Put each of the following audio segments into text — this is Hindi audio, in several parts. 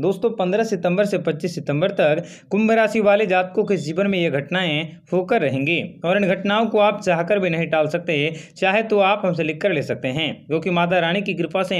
दोस्तों 15 सितंबर से 25 सितंबर तक कुंभ राशि वाले जातकों के जीवन में ये घटनाएं होकर रहेंगी और इन घटनाओं को आप चाहकर भी नहीं टाल सकते चाहे तो आप हमसे लिख कर ले सकते हैं क्योंकि माता रानी की कृपा से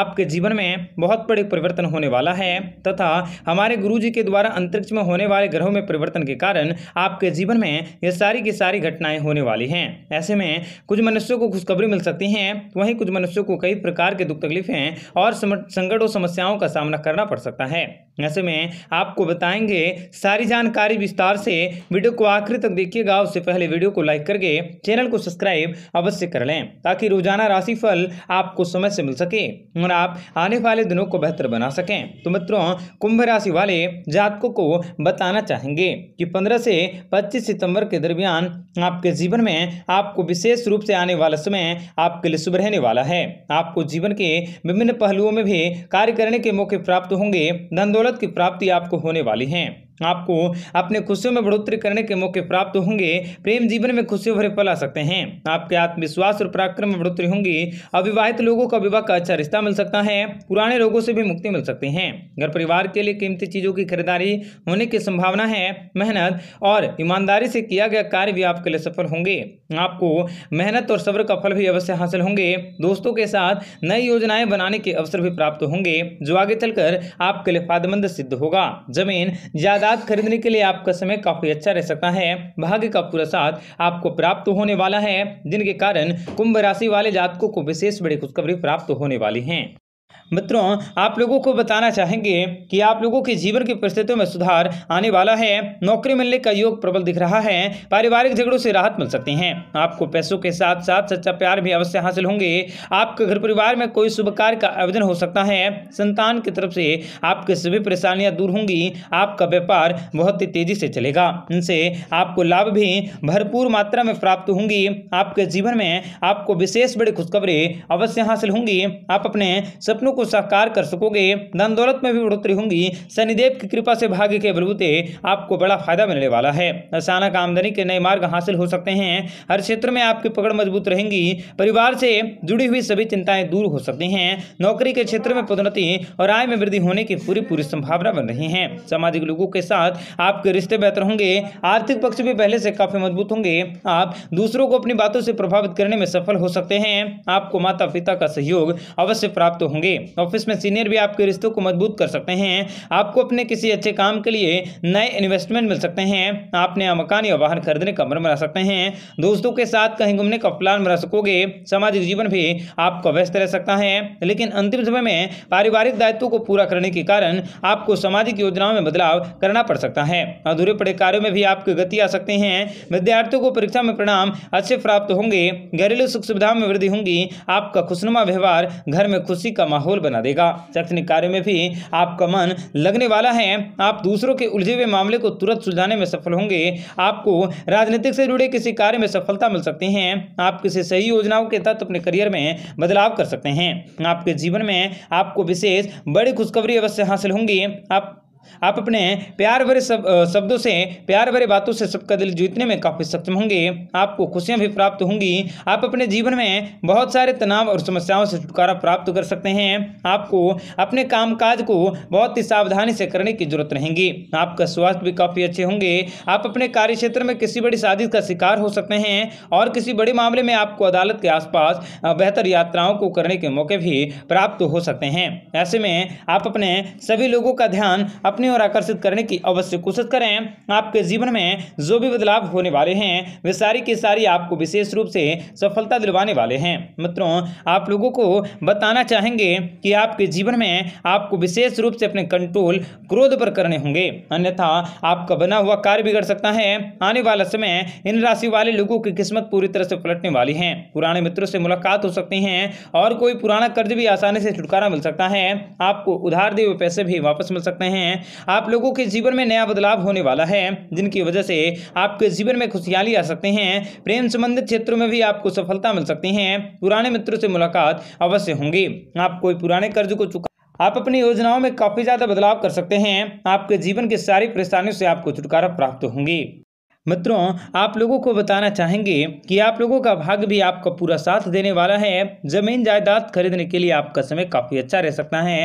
आपके जीवन में बहुत बड़े परिवर्तन होने वाला है तथा हमारे गुरु जी के द्वारा अंतरिक्ष में होने वाले ग्रहों में परिवर्तन के कारण आपके जीवन में ये सारी की सारी घटनाएं होने वाली हैं ऐसे में कुछ मनुष्यों को खुशखबरी मिल सकती है वहीं कुछ मनुष्यों को कई प्रकार के दुख तकलीफें और संकट और समस्याओं का सामना करना पड़ सकता करता है ऐसे में आपको बताएंगे सारी जानकारी विस्तार से वीडियो को आखिर तक देखिएगा उससे पहले वीडियो को लाइक करके चैनल को सब्सक्राइब अवश्य कर लें ताकि रोजाना राशिफल आपको समय से मिल सके और आप आने वाले दिनों को बेहतर बना सकें तो मित्रों कुंभ राशि वाले जातकों को बताना चाहेंगे कि पंद्रह से पच्चीस सितंबर के दरमियान आपके जीवन में आपको विशेष रूप से आने वाला समय आपके लिए शुभ रहने वाला है आपको जीवन के विभिन्न पहलुओं में भी कार्य करने के मौके प्राप्त होंगे धन दौलत की प्राप्ति आपको होने वाली है आपको अपने खुशियों में बढ़ोतरी करने के मौके प्राप्त होंगे प्रेम जीवन में खुशियों भरे पल आ सकते हैं आपके आत्मविश्वास और पराक्रम में बढ़ोतरी होंगी अविवाहित लोगों का विवाह का अच्छा रिश्ता मिल सकता है पुराने लोगों से भी मुक्ति मिल सकती है घर परिवार के लिए कीमती चीजों की खरीदारी होने की संभावना है मेहनत और ईमानदारी से किया गया कार्य भी आपके लिए सफल होंगे आपको मेहनत और सब्र का फल भी अवश्य हासिल होंगे दोस्तों के साथ नई योजनाएं बनाने के अवसर भी प्राप्त होंगे जो आगे चलकर आपके लिए फायदेमंद सिद्ध होगा जमीन ज्यादा जायदाद खरीदने के लिए आपका समय काफी अच्छा रह सकता है भाग्य का पूरा साथ आपको प्राप्त होने वाला है जिनके कारण कुंभ राशि वाले जातकों को विशेष बड़ी खुशखबरी प्राप्त होने वाली है मित्रों आप लोगों को बताना चाहेंगे कि आप लोगों के जीवन की परिस्थितियों में सुधार आने वाला है नौकरी मिलने का योग प्रबल दिख रहा है पारिवारिक झगड़ों से राहत मिल सकती है आपको पैसों के साथ साथ सच्चा प्यार भी अवश्य हासिल होंगे आपके घर परिवार में कोई शुभ कार्य का आयोजन हो सकता है संतान की तरफ से आपकी सभी परेशानियां दूर होंगी आपका व्यापार बहुत ही तेजी से चलेगा इनसे आपको लाभ भी भरपूर मात्रा में प्राप्त होंगी आपके जीवन में आपको विशेष बड़ी खुशखबरी अवश्य हासिल होंगी आप अपने सपनों को साकार कर सकोगे धन दौलत में भी बढ़ोतरी होंगी शनिदेव की कृपा से भाग्य के बलबूते आपको बड़ा फायदा मिलने वाला है अचानक आमदनी के नए मार्ग हासिल हो सकते हैं हर क्षेत्र में आपकी पकड़ मजबूत रहेंगी परिवार से जुड़ी हुई सभी चिंताएं दूर हो सकती हैं नौकरी के क्षेत्र में पदोन्नति और आय में वृद्धि होने की पूरी पूरी संभावना बन रही है सामाजिक लोगों के साथ आपके रिश्ते बेहतर होंगे आर्थिक पक्ष भी पहले से काफी मजबूत होंगे आप दूसरों को अपनी बातों से प्रभावित करने में सफल हो सकते हैं आपको माता पिता का सहयोग अवश्य प्राप्त होंगे ऑफिस में सीनियर भी आपके रिश्तों को मजबूत कर सकते हैं आपको अपने किसी अच्छे काम के लिए नए इन्वेस्टमेंट मिल सकते हैं आप नया मकान या वाहन खरीदने का मन बना सकते हैं दोस्तों के साथ कहीं घूमने का प्लान बना सकोगे सामाजिक जीवन भी आपका व्यस्त रह सकता है लेकिन अंतिम समय में पारिवारिक दायित्व को पूरा करने के कारण आपको सामाजिक योजनाओं में बदलाव करना पड़ सकता है अधूरे पड़े कार्यों में भी आपकी गति आ सकते हैं विद्यार्थियों को परीक्षा में परिणाम अच्छे प्राप्त होंगे घरेलू सुख सुविधाओं में वृद्धि होंगी आपका खुशनुमा व्यवहार घर में खुशी का माहौल माहौल बना देगा शैक्षणिक कार्यों में भी आपका मन लगने वाला है आप दूसरों के उलझे हुए मामले को तुरंत सुलझाने में सफल होंगे आपको राजनीतिक से जुड़े किसी कार्य में सफलता मिल सकती है आप किसी सही योजनाओं के तहत अपने करियर में बदलाव कर सकते हैं आपके जीवन में आपको विशेष बड़ी खुशखबरी अवश्य हासिल होंगी आप आप अपने प्यार भरे सब शब्दों से प्यार भरे बातों से सबका दिल जीतने में काफ़ी सक्षम होंगे आपको खुशियाँ भी प्राप्त होंगी आप अपने जीवन में बहुत सारे तनाव और समस्याओं से छुटकारा प्राप्त कर सकते हैं आपको अपने कामकाज को बहुत ही सावधानी से करने की जरूरत रहेगी आपका स्वास्थ्य भी काफ़ी अच्छे होंगे आप अपने कार्य क्षेत्र में किसी बड़ी साजिश का शिकार हो सकते हैं और किसी बड़े मामले में आपको अदालत के आसपास बेहतर यात्राओं को करने के मौके भी प्राप्त हो सकते हैं ऐसे में आप अपने सभी लोगों का ध्यान अपनी ओर आकर्षित करने की अवश्य कोशिश करें आपके जीवन में जो भी बदलाव होने वाले हैं वे सारी की सारी आपको विशेष रूप से सफलता दिलवाने वाले हैं मित्रों आप लोगों को बताना चाहेंगे कि आपके जीवन में आपको विशेष रूप से अपने कंट्रोल क्रोध पर करने होंगे अन्यथा आपका बना हुआ कार्य बिगड़ सकता है आने वाला समय इन राशि वाले लोगों की किस्मत पूरी तरह से पलटने वाली है पुराने मित्रों से मुलाकात हो सकती है और कोई पुराना कर्ज भी आसानी से छुटकारा मिल सकता है आपको उधार दिए हुए पैसे भी वापस मिल सकते हैं आप लोगों के जीवन में नया बदलाव होने वाला है जिनकी वजह से आपके जीवन में खुशहाली आ सकते हैं प्रेम संबंधित क्षेत्रों में भी आपको सफलता मिल सकती है पुराने मित्रों से मुलाकात अवश्य होंगी आप कोई पुराने कर्ज को चुका आप अपनी योजनाओं में काफ़ी ज़्यादा बदलाव कर सकते हैं आपके जीवन की सारी परेशानियों से आपको छुटकारा प्राप्त होंगी मित्रों आप लोगों को बताना चाहेंगे कि आप लोगों का भाग भी आपका पूरा साथ देने वाला है जमीन जायदाद खरीदने के लिए आपका समय काफ़ी अच्छा रह सकता है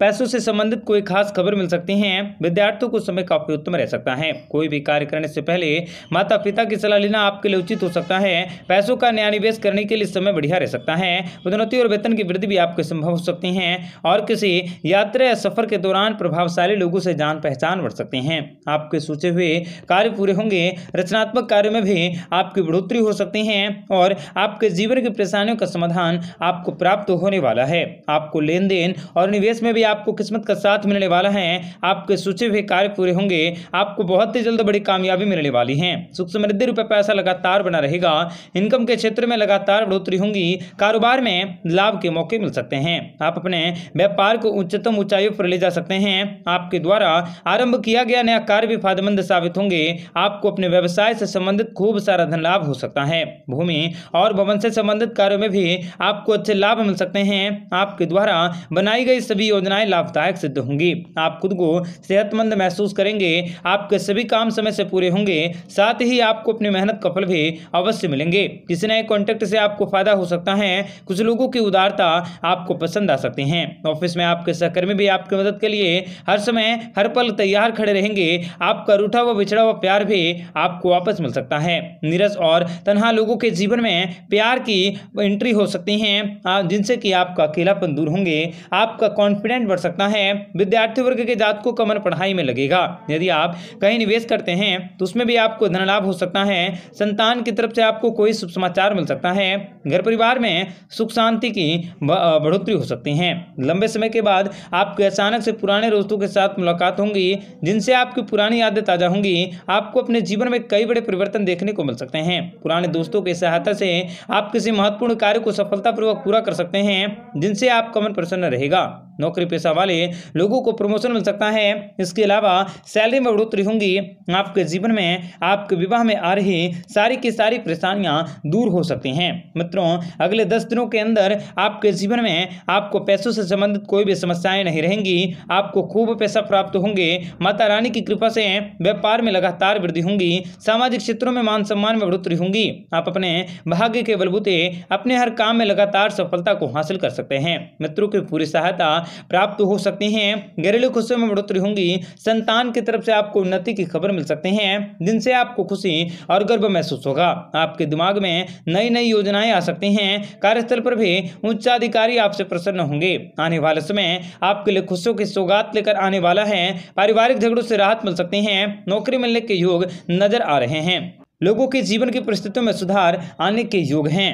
पैसों से संबंधित कोई खास खबर मिल सकती है विद्यार्थियों को समय काफ़ी उत्तम रह सकता है कोई भी कार्य करने से पहले माता पिता की सलाह लेना आपके लिए उचित हो सकता है पैसों का न्याय निवेश करने के लिए समय बढ़िया रह सकता है उन्नति और वेतन की वृद्धि भी आपके संभव हो सकती है और किसी यात्रा या सफर के दौरान प्रभावशाली लोगों से जान पहचान बढ़ सकते हैं आपके सोचे हुए कार्य पूरे होंगे रचनात्मक कार्यों में भी आपकी बढ़ोतरी हो सकती है और आपके जीवन की परेशानियों का समाधान आपको प्राप्त होने वाला है आपको लेन देन और निवेश में भी आपको किस्मत का साथ मिलने वाला है आपके सूचे हुए कार्य पूरे होंगे आपको बहुत ही जल्द बड़ी कामयाबी मिलने वाली है सुख समृद्धि रूप पैसा लगातार बना रहेगा इनकम के क्षेत्र में लगातार बढ़ोतरी होंगी कारोबार में लाभ के मौके मिल सकते हैं आप अपने व्यापार को उच्चतम ऊंचाइयों पर ले जा सकते हैं आपके द्वारा आरंभ किया गया नया कार्य भी फायदेमंद साबित होंगे आपको अपने व्यवसाय से संबंधित खूब सारा धन लाभ हो सकता है भूमि और भवन से संबंधित कार्यों में भी आपको अच्छे लाभ मिल सकते हैं आपके द्वारा बनाई गई सभी योजनाएं लाभदायक सिद्ध होंगी आप खुद को सेहतमंद महसूस करेंगे आपके सभी काम समय से पूरे होंगे साथ ही आपको अपनी मेहनत का फल भी अवश्य मिलेंगे किसी नए कॉन्ट्रैक्ट से आपको फायदा हो सकता है कुछ लोगों की उदारता आपको पसंद आ सकती है ऑफिस में आपके सहकर्मी भी आपकी मदद के लिए हर समय हर पल तैयार खड़े रहेंगे आपका रूठा व बिछड़ा हुआ प्यार भी आप आपको वापस मिल सकता है नीरज और तनहा लोगों के जीवन में प्यार की एंट्री हो सकती हैं जिनसे कि आपका अकेलापन दूर होंगे आपका कॉन्फिडेंट बढ़ सकता है विद्यार्थी वर्ग के जात को कमर पढ़ाई में लगेगा यदि आप कहीं निवेश करते हैं तो उसमें भी आपको धन लाभ हो सकता है संतान की तरफ से आपको कोई शुभ समाचार मिल सकता है घर परिवार में सुख शांति की बढ़ोतरी हो सकती है लंबे समय के बाद आपके अचानक से पुराने दोस्तों के साथ मुलाकात होंगी जिनसे आपकी पुरानी यादें ताज़ा होंगी आपको अपने जीवन में में कई बड़े परिवर्तन देखने को मिल सकते हैं पुराने दोस्तों की सहायता से आप किसी महत्वपूर्ण कार्य को सफलतापूर्वक पूरा कर सकते हैं जिनसे आपका मन प्रसन्न रहेगा नौकरी पेशा वाले लोगों को प्रमोशन मिल सकता है इसके अलावा सैलरी में बढ़ोतरी होंगी आपके जीवन में आपके विवाह में आ रही सारी की सारी परेशानियां दूर हो सकती हैं मित्रों अगले दस दिनों के अंदर आपके जीवन में आपको पैसों से संबंधित कोई भी समस्याएं नहीं रहेंगी आपको खूब पैसा प्राप्त होंगे माता रानी की कृपा से व्यापार में लगातार वृद्धि होंगी सामाजिक क्षेत्रों में मान सम्मान में बढ़ोतरी होंगी आप अपने भाग्य के बलबूते अपने हर काम में लगातार सफलता को हासिल कर सकते हैं मित्रों की पूरी सहायता प्राप्त हो सकते हैं घरेलू खुशियों में बढ़ोतरी होंगी संतान की तरफ से आपको उन्नति की खबर मिल सकते हैं जिनसे आपको खुशी और गर्व महसूस होगा आपके दिमाग में नई नई योजनाएं आ सकती हैं कार्यस्थल पर भी उच्च अधिकारी आपसे प्रसन्न होंगे आने वाले समय आपके लिए खुशियों की सौगात लेकर आने वाला है पारिवारिक झगड़ों से राहत मिल सकती है नौकरी मिलने के योग नजर आ रहे हैं लोगों के जीवन की परिस्थितियों में सुधार आने के योग हैं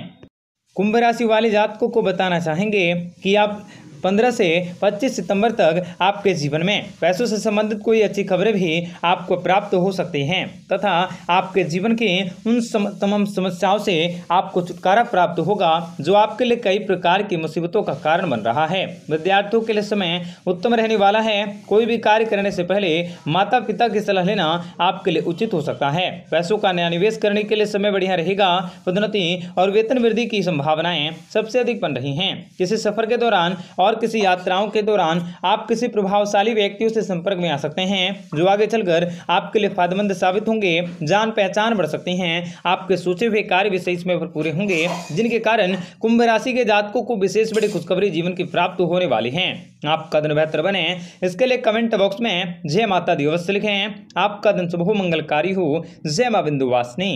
कुंभ राशि वाले जातकों को बताना चाहेंगे कि आप पंद्रह से पच्चीस सितंबर तक आपके जीवन में पैसों से संबंधित कोई अच्छी खबरें भी आपको प्राप्त हो सकती हैं तथा आपके जीवन की उन सम, तमाम समस्याओं से आपको छुटकारा प्राप्त होगा जो आपके लिए कई प्रकार की मुसीबतों का कारण बन रहा है विद्यार्थियों के लिए समय उत्तम रहने वाला है कोई भी कार्य करने से पहले माता पिता की सलाह लेना आपके लिए उचित हो सकता है पैसों का नया निवेश करने के लिए समय बढ़िया रहेगा पदोन्नति और वेतन वृद्धि की संभावनाएं सबसे अधिक बन रही हैं किसी सफर के दौरान और और किसी यात्राओं के दौरान आप किसी प्रभावशाली व्यक्तियों से संपर्क में आ सकते हैं जो आगे चलकर आपके लिए फायदेमंद साबित होंगे जान पहचान बढ़ सकते हैं आपके सोचे हुए कार्य विशेष में पूरे होंगे जिनके कारण कुंभ राशि के जातकों को विशेष बड़ी खुशखबरी जीवन की प्राप्त होने वाली है आपका दिन बेहतर बने इसके लिए कमेंट बॉक्स में जय माता दिवस अवश्य लिखें आपका दिन शुभ मंगलकारी हो जय माँ बिंदु वासनी